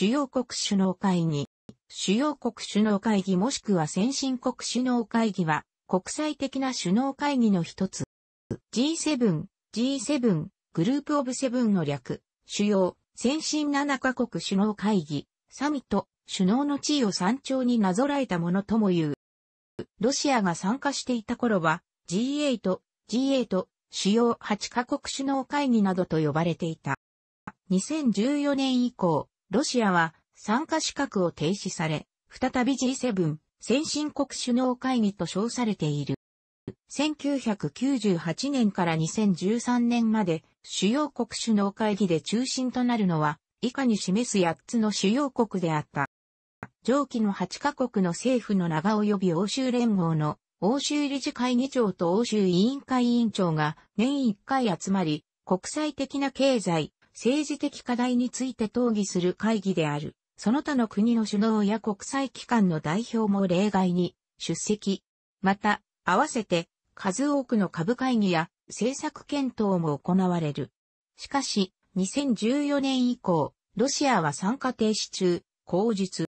主要国首脳会議。主要国首脳会議もしくは先進国首脳会議は国際的な首脳会議の一つ。G7、G7、グループオブセブンの略、主要、先進7カ国首脳会議、サミット、首脳の地位を山頂になぞらえたものとも言う。ロシアが参加していた頃は G8、G8、主要8カ国首脳会議などと呼ばれていた。2014年以降、ロシアは参加資格を停止され、再び G7 先進国首脳会議と称されている。1998年から2013年まで主要国首脳会議で中心となるのは以下に示す8つの主要国であった。上記の8カ国の政府の長及び欧州連合の欧州理事会議長と欧州委員会委員長が年1回集まり、国際的な経済、政治的課題について討議する会議である。その他の国の首脳や国際機関の代表も例外に出席。また、合わせて数多くの株会議や政策検討も行われる。しかし、2014年以降、ロシアは参加停止中、口述。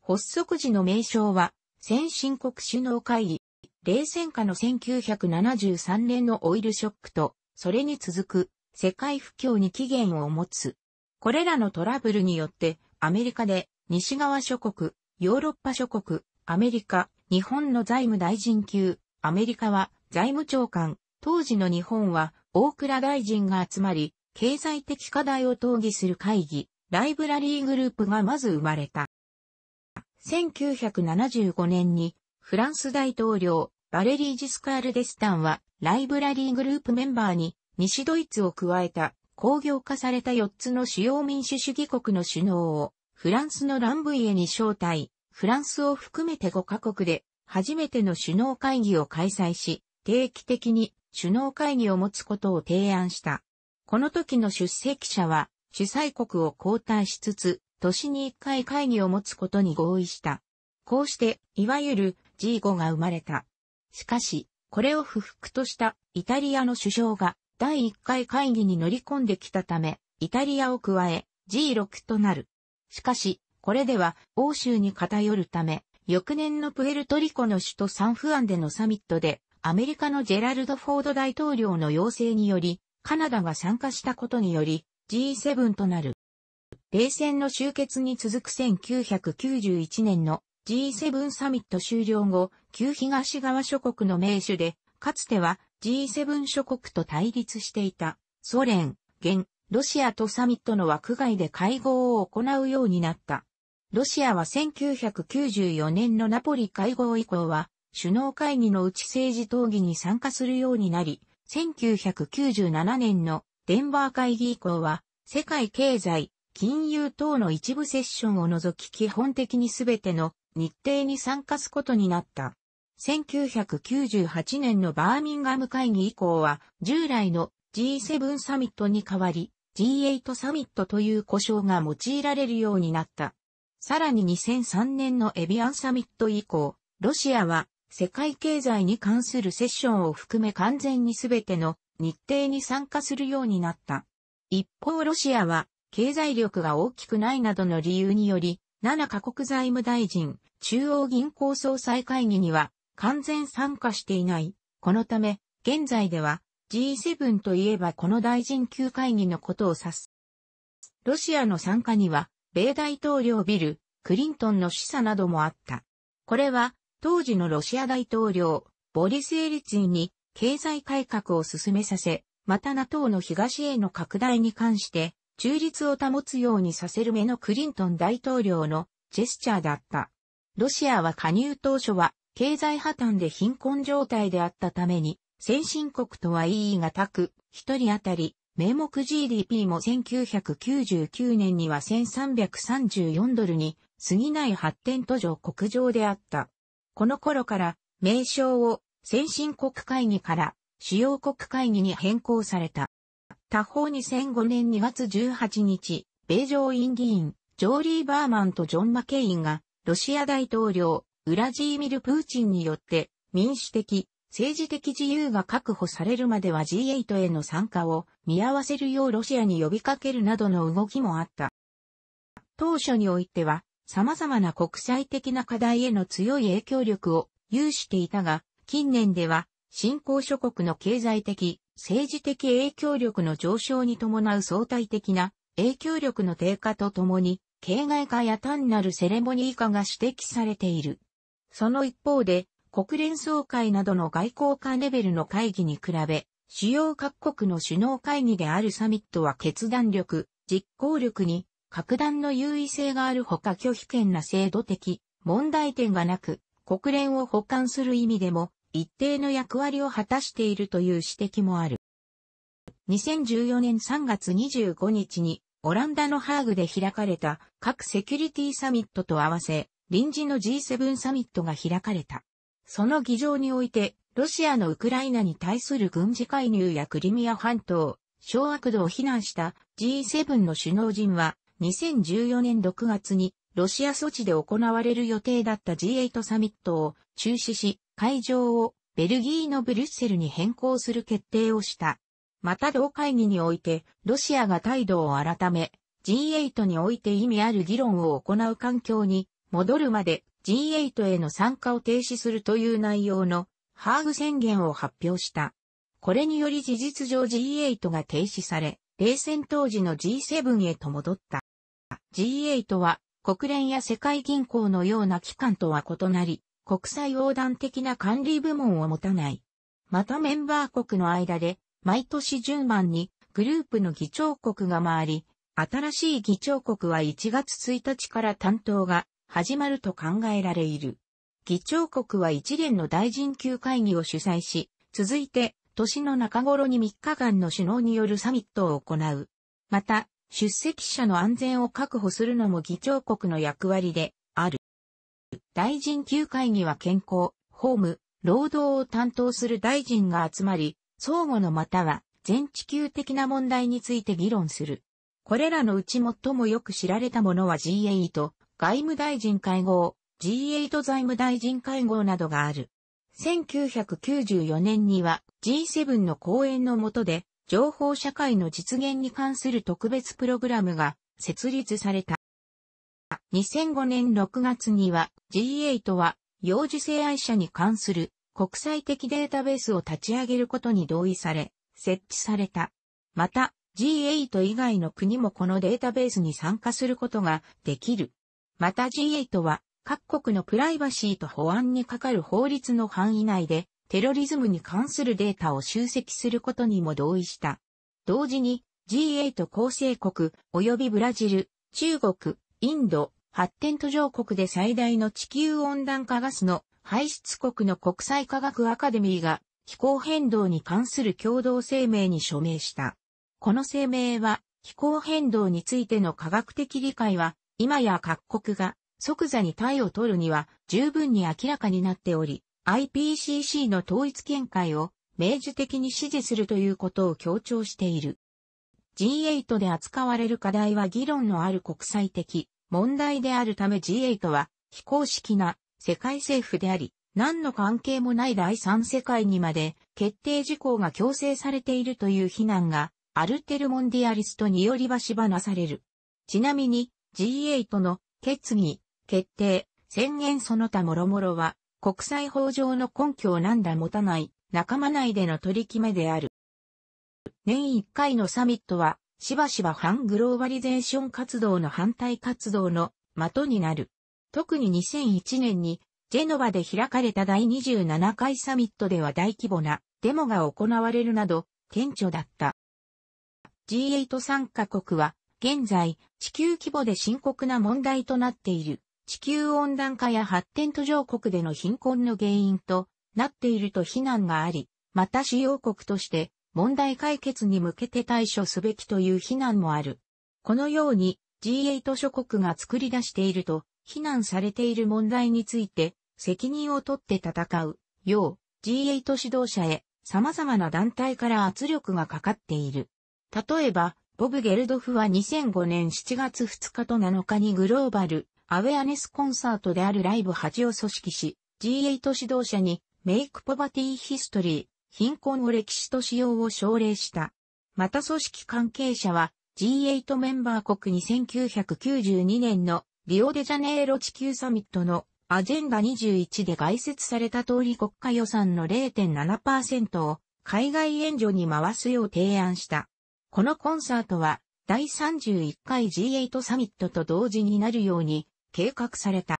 発足時の名称は、先進国首脳会議、冷戦下の1973年のオイルショックと、それに続く世界不況に起源を持つ。これらのトラブルによって、アメリカで西側諸国、ヨーロッパ諸国、アメリカ、日本の財務大臣級、アメリカは財務長官、当時の日本は大倉大臣が集まり、経済的課題を討議する会議、ライブラリーグループがまず生まれた。1975年にフランス大統領バレリー・ジスカール・デスタンはライブラリーグループメンバーに西ドイツを加えた工業化された4つの主要民主主義国の首脳をフランスのランブイエに招待、フランスを含めて5カ国で初めての首脳会議を開催し、定期的に首脳会議を持つことを提案した。この時の出席者は主催国を交代しつつ、年に1回会議を持つことに合意した。こうして、いわゆる G5 が生まれた。しかし、これを不服としたイタリアの首相が第1回会議に乗り込んできたため、イタリアを加え G6 となる。しかし、これでは欧州に偏るため、翌年のプエルトリコの首都サンフアンでのサミットで、アメリカのジェラルド・フォード大統領の要請により、カナダが参加したことにより、G7 となる。冷戦の終結に続く1991年の G7 サミット終了後、旧東側諸国の名手で、かつては G7 諸国と対立していたソ連、現、ロシアとサミットの枠外で会合を行うようになった。ロシアは1994年のナポリ会合以降は、首脳会議のうち政治討議に参加するようになり、1997年のデンバー会議以降は、世界経済、金融等の一部セッションを除き基本的に全ての日程に参加すことになった。1998年のバーミンガム会議以降は、従来の G7 サミットに代わり、G8 サミットという呼称が用いられるようになった。さらに2003年のエビアンサミット以降、ロシアは世界経済に関するセッションを含め完全に全ての日程に参加するようになった。一方ロシアは経済力が大きくないなどの理由により、7カ国財務大臣、中央銀行総裁会議には完全参加していない。このため、現在では G7 といえばこの大臣級会議のことを指す。ロシアの参加には、米大統領ビル、クリントンの示唆などもあった。これは、当時のロシア大統領、ボリス・エリツィンに経済改革を進めさせ、また NATO の東への拡大に関して、中立を保つようにさせる目のクリントン大統領のジェスチャーだった。ロシアは加入当初は経済破綻で貧困状態であったために、先進国とは意義がたく、一人当たり、名目 GDP も1999年には1334ドルに過ぎない発展途上国上であった。この頃から名称を先進国会議から主要国会議に変更された。他方2005年2月18日、米上院議員、ジョーリー・バーマンとジョン・マケインがロシア大統領ウラジーミル・プーチンによって民主的、政治的自由が確保されるまでは G8 への参加を見合わせるようロシアに呼びかけるなどの動きもあった。当初においては様々な国際的な課題への強い影響力を有していたが、近年では新興諸国の経済的、政治的影響力の上昇に伴う相対的な影響力の低下とともに、形骸化や単なるセレモニー化が指摘されている。その一方で、国連総会などの外交官レベルの会議に比べ、主要各国の首脳会議であるサミットは決断力、実行力に、格段の優位性があるほか拒否権な制度的、問題点がなく、国連を補完する意味でも、一定の役割を果たしているという指摘もある。2014年3月25日に、オランダのハーグで開かれた各セキュリティサミットと合わせ、臨時の G7 サミットが開かれた。その議場において、ロシアのウクライナに対する軍事介入やクリミア半島、小悪度を非難した G7 の首脳陣は、2014年6月にロシア措置で行われる予定だった G8 サミットを中止し、会場をベルギーのブリュッセルに変更する決定をした。また同会議において、ロシアが態度を改め、G8 において意味ある議論を行う環境に戻るまで G8 への参加を停止するという内容のハーグ宣言を発表した。これにより事実上 G8 が停止され、冷戦当時の G7 へと戻った。G8 は国連や世界銀行のような機関とは異なり、国際横断的な管理部門を持たない。またメンバー国の間で、毎年10万にグループの議長国が回り、新しい議長国は1月1日から担当が始まると考えられる。議長国は一連の大臣級会議を主催し、続いて年の中頃に3日間の首脳によるサミットを行う。また、出席者の安全を確保するのも議長国の役割である。大臣級会議は健康、法務、労働を担当する大臣が集まり、相互のまたは全地球的な問題について議論する。これらのうち最もよく知られたものは g と、外務大臣会合、G8 財務大臣会合などがある。1994年には G7 の講演の下で、情報社会の実現に関する特別プログラムが設立された。2005年6月には G8 は幼児性愛者に関する国際的データベースを立ち上げることに同意され、設置された。また G8 以外の国もこのデータベースに参加することができる。また G8 は各国のプライバシーと保安にかかる法律の範囲内でテロリズムに関するデータを集積することにも同意した。同時に G8 構成国及びブラジル、中国、インド、発展途上国で最大の地球温暖化ガスの排出国の国際科学アカデミーが気候変動に関する共同声明に署名した。この声明は気候変動についての科学的理解は今や各国が即座に対を取るには十分に明らかになっており、IPCC の統一見解を明示的に支持するということを強調している。G8 で扱われる課題は議論のある国際的問題であるため G8 は非公式な世界政府であり、何の関係もない第三世界にまで決定事項が強制されているという非難がアルテルモンディアリストによりばしばなされる。ちなみに G8 の決議、決定、宣言その他諸々は、国際法上の根拠を何ら持たない仲間内での取り決めである。年1回のサミットは、しばしば反グローバリゼーション活動の反対活動の的になる。特に2001年に、ジェノバで開かれた第27回サミットでは大規模なデモが行われるなど、顕著だった。G8 参加国は、現在、地球規模で深刻な問題となっている、地球温暖化や発展途上国での貧困の原因となっていると非難があり、また主要国として問題解決に向けて対処すべきという非難もある。このように G8 諸国が作り出していると非難されている問題について責任を取って戦うよう G8 指導者へ様々な団体から圧力がかかっている。例えばボブ・ゲルドフは2005年7月2日と7日にグローバル、アウェアネスコンサートであるライブ8を組織し、G8 指導者に、メイク・ポバティ・ヒストリー、貧困を歴史と使用を奨励した。また組織関係者は、G8 メンバー国に1992年のリオデジャネイロ地球サミットのアジェンダ21で概説された通り国家予算の0.7%を海外援助に回すよう提案した。このコンサートは、第31回 G8 サミットと同時になるように計画された。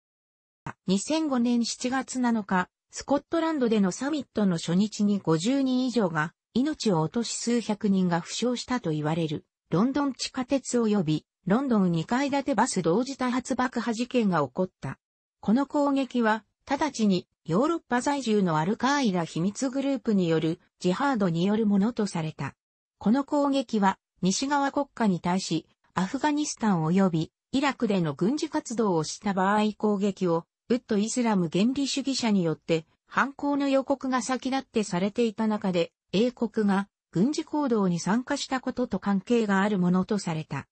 2005年7月7日、スコットランドでのサミットの初日に50人以上が命を落とし数百人が負傷したと言われる、ロンドン地下鉄及びロンドン2階建てバス同時多発爆破事件が起こった。この攻撃は、直ちにヨーロッパ在住のアルカーイラ秘密グループによるジハードによるものとされた。この攻撃は西側国家に対し、アフガニスタン及びイラクでの軍事活動をした場合攻撃を、ウッドイスラム原理主義者によって犯行の予告が先立ってされていた中で、英国が軍事行動に参加したことと関係があるものとされた。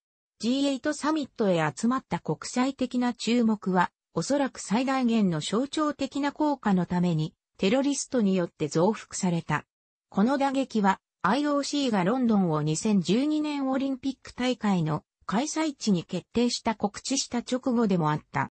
G8 サミットへ集まった国際的な注目は、おそらく最大限の象徴的な効果のために、テロリストによって増幅された。この打撃は、IOC がロンドンを2012年オリンピック大会の開催地に決定した告知した直後でもあった。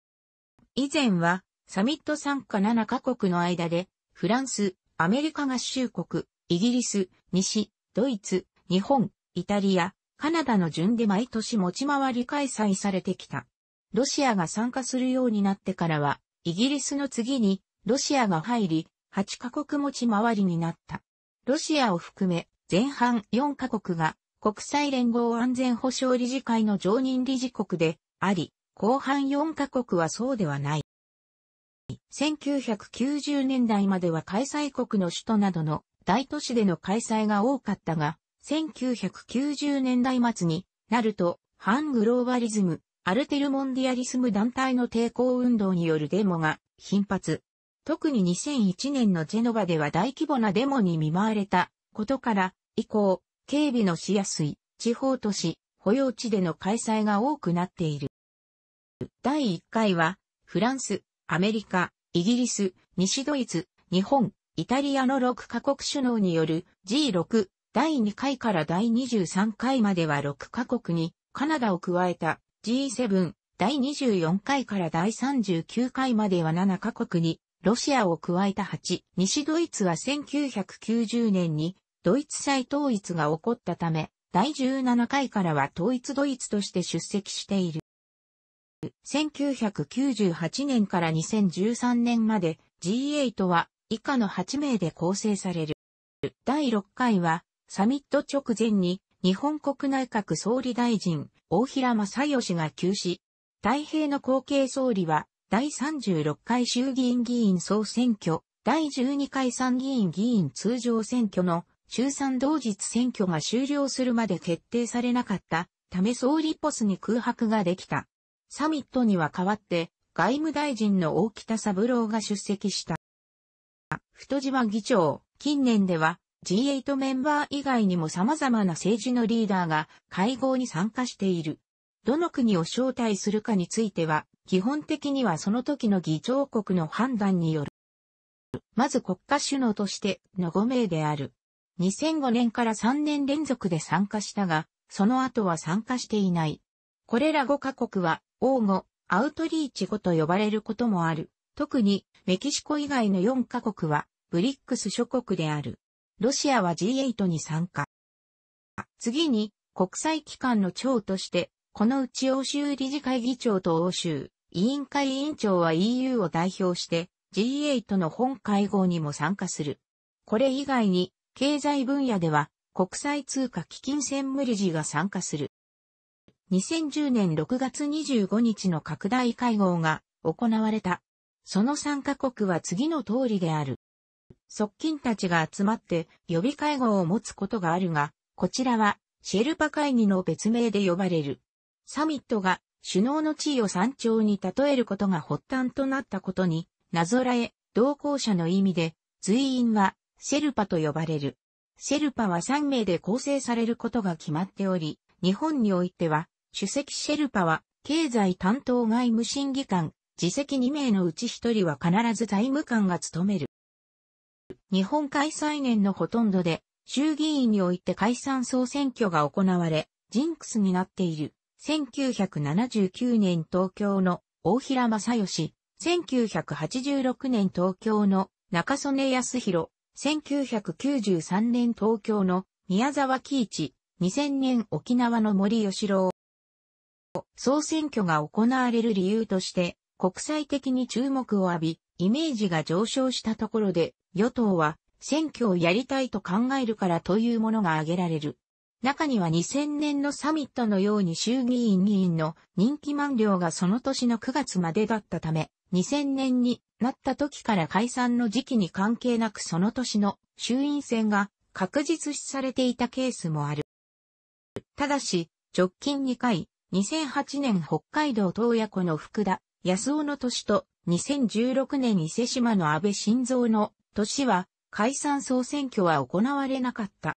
以前はサミット参加7カ国の間でフランス、アメリカ合衆国、イギリス、西、ドイツ、日本、イタリア、カナダの順で毎年持ち回り開催されてきた。ロシアが参加するようになってからは、イギリスの次にロシアが入り、8カ国持ち回りになった。ロシアを含め、前半4カ国が国際連合安全保障理事会の常任理事国であり、後半4カ国はそうではない。1990年代までは開催国の首都などの大都市での開催が多かったが、1990年代末になると、反グローバリズム、アルテルモンディアリスム団体の抵抗運動によるデモが頻発。特に2001年のジェノバでは大規模なデモに見舞われたことから、以降、警備のしやすい、地方都市、保養地での開催が多くなっている。第1回は、フランス、アメリカ、イギリス、西ドイツ、日本、イタリアの6カ国首脳による G6 第2回から第23回までは6カ国にカナダを加えた G7 第24回から第39回までは7カ国にロシアを加えた8、西ドイツは1990年にドイツ再統一が起こったため、第17回からは統一ドイツとして出席している。1998年から2013年まで G8 は以下の8名で構成される。第6回はサミット直前に日本国内閣総理大臣大平正義が急死。太平の後継総理は第36回衆議院議員総選挙、第12回参議院議員通常選挙の衆参同日選挙が終了するまで決定されなかったため総理ポスに空白ができた。サミットには代わって外務大臣の大北三郎が出席した。太島議長、近年では G8 メンバー以外にも様々な政治のリーダーが会合に参加している。どの国を招待するかについては、基本的にはその時の議長国の判断による。まず国家首脳としての5名である。2005年から3年連続で参加したが、その後は参加していない。これら5カ国は、王語、アウトリーチ語と呼ばれることもある。特に、メキシコ以外の4カ国は、ブリックス諸国である。ロシアは G8 に参加。次に、国際機関の長として、このうち欧州理事会議長と欧州委員会委員長は EU を代表して G8 の本会合にも参加する。これ以外に経済分野では国際通貨基金専務理事が参加する。2010年6月25日の拡大会合が行われた。その参加国は次の通りである。側近たちが集まって予備会合を持つことがあるが、こちらはシェルパ会議の別名で呼ばれる。サミットが首脳の地位を山頂に例えることが発端となったことに、なぞらえ、同行者の意味で、随員はシェルパと呼ばれる。シェルパは3名で構成されることが決まっており、日本においては、主席シェルパは、経済担当外務審議官、自席2名のうち1人は必ず財務官が務める。日本開催年のほとんどで、衆議院において解散総選挙が行われ、ジンクスになっている。1979年東京の大平正義、1986年東京の中曽根康弘、1993年東京の宮沢喜一、2000年沖縄の森吉郎。総選挙が行われる理由として国際的に注目を浴び、イメージが上昇したところで、与党は選挙をやりたいと考えるからというものが挙げられる。中には2000年のサミットのように衆議院議員の任期満了がその年の9月までだったため、2000年になった時から解散の時期に関係なくその年の衆院選が確実視されていたケースもある。ただし、直近2回、2008年北海道洞爺湖の福田、安尾の年と、2016年伊勢島の安倍晋三の年は、解散総選挙は行われなかった。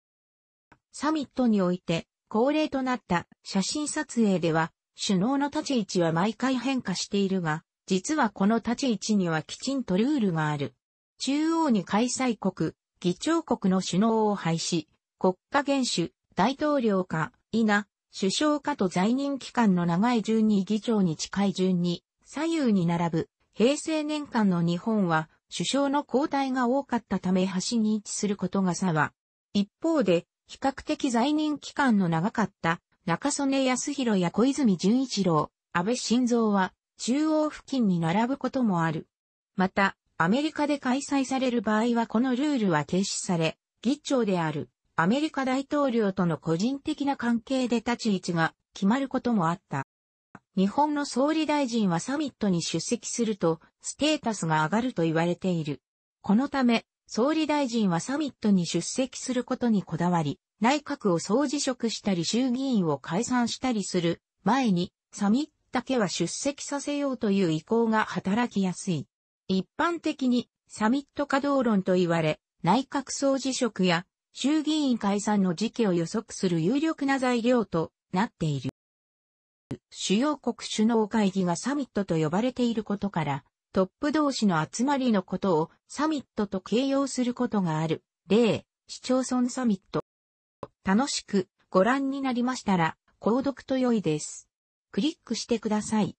サミットにおいて、恒例となった写真撮影では、首脳の立ち位置は毎回変化しているが、実はこの立ち位置にはきちんとルールがある。中央に開催国、議長国の首脳を廃止、国家元首、大統領か、否、首相かと在任期間の長い順に議長に近い順に左右に並ぶ平成年間の日本は首相の交代が多かったため端に位置することが差は。一方で、比較的在任期間の長かった中曽根康弘や小泉純一郎、安倍晋三は中央付近に並ぶこともある。また、アメリカで開催される場合はこのルールは停止され、議長であるアメリカ大統領との個人的な関係で立ち位置が決まることもあった。日本の総理大臣はサミットに出席すると、ステータスが上がると言われている。このため、総理大臣はサミットに出席することにこだわり、内閣を総辞職したり衆議院を解散したりする前に、サミットだけは出席させようという意向が働きやすい。一般的にサミット稼働論と言われ、内閣総辞職や衆議院解散の時期を予測する有力な材料となっている。主要国首脳会議がサミットと呼ばれていることから、トップ同士の集まりのことをサミットと形容することがある。例、市町村サミット。楽しくご覧になりましたら、購読と良いです。クリックしてください。